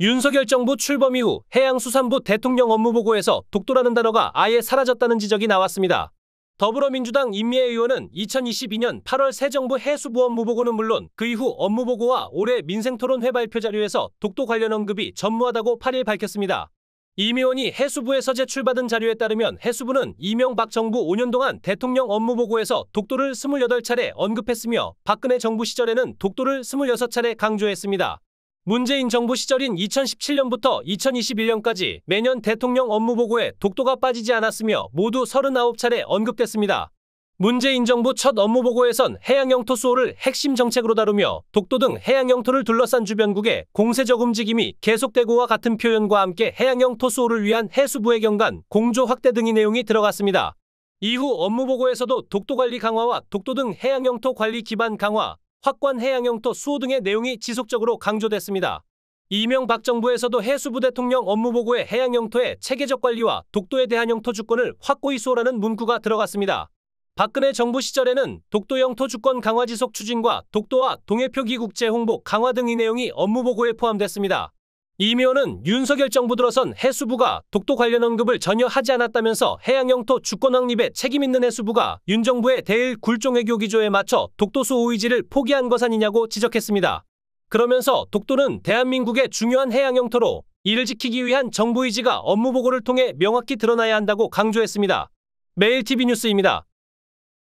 윤석열 정부 출범 이후 해양수산부 대통령 업무보고에서 독도라는 단어가 아예 사라졌다는 지적이 나왔습니다. 더불어민주당 임미애 의원은 2022년 8월 새 정부 해수부 업무보고는 물론 그 이후 업무보고와 올해 민생토론회 발표 자료에서 독도 관련 언급이 전무하다고 8일 밝혔습니다. 임 의원이 해수부에서 제출받은 자료에 따르면 해수부는 이명박 정부 5년 동안 대통령 업무보고에서 독도를 28차례 언급했으며 박근혜 정부 시절에는 독도를 26차례 강조했습니다. 문재인 정부 시절인 2017년부터 2021년까지 매년 대통령 업무보고에 독도가 빠지지 않았으며 모두 39차례 언급됐습니다. 문재인 정부 첫 업무보고에선 해양영토 수호를 핵심 정책으로 다루며 독도 등 해양영토를 둘러싼 주변국의 공세적 움직임이 계속되고와 같은 표현과 함께 해양영토 수호를 위한 해수부의 경관, 공조 확대 등의 내용이 들어갔습니다. 이후 업무보고에서도 독도관리 강화와 독도 등 해양영토 관리 기반 강화, 확관 해양영토 수호 등의 내용이 지속적으로 강조됐습니다. 이명박 정부에서도 해수부 대통령 업무보고에 해양영토의 체계적 관리와 독도에 대한 영토 주권을 확고히 수호라는 문구가 들어갔습니다. 박근혜 정부 시절에는 독도 영토 주권 강화 지속 추진과 독도와 동해표기 국제 홍보 강화 등이 내용이 업무보고에 포함됐습니다. 이미원은 윤석열 정부 들어선 해수부가 독도 관련 언급을 전혀 하지 않았다면서 해양영토 주권확립에 책임있는 해수부가 윤 정부의 대일 굴종외교 기조에 맞춰 독도수 오이지를 포기한 것 아니냐고 지적했습니다. 그러면서 독도는 대한민국의 중요한 해양영토로 이를 지키기 위한 정부 의지가 업무보고를 통해 명확히 드러나야 한다고 강조했습니다. 매일TV 뉴스입니다.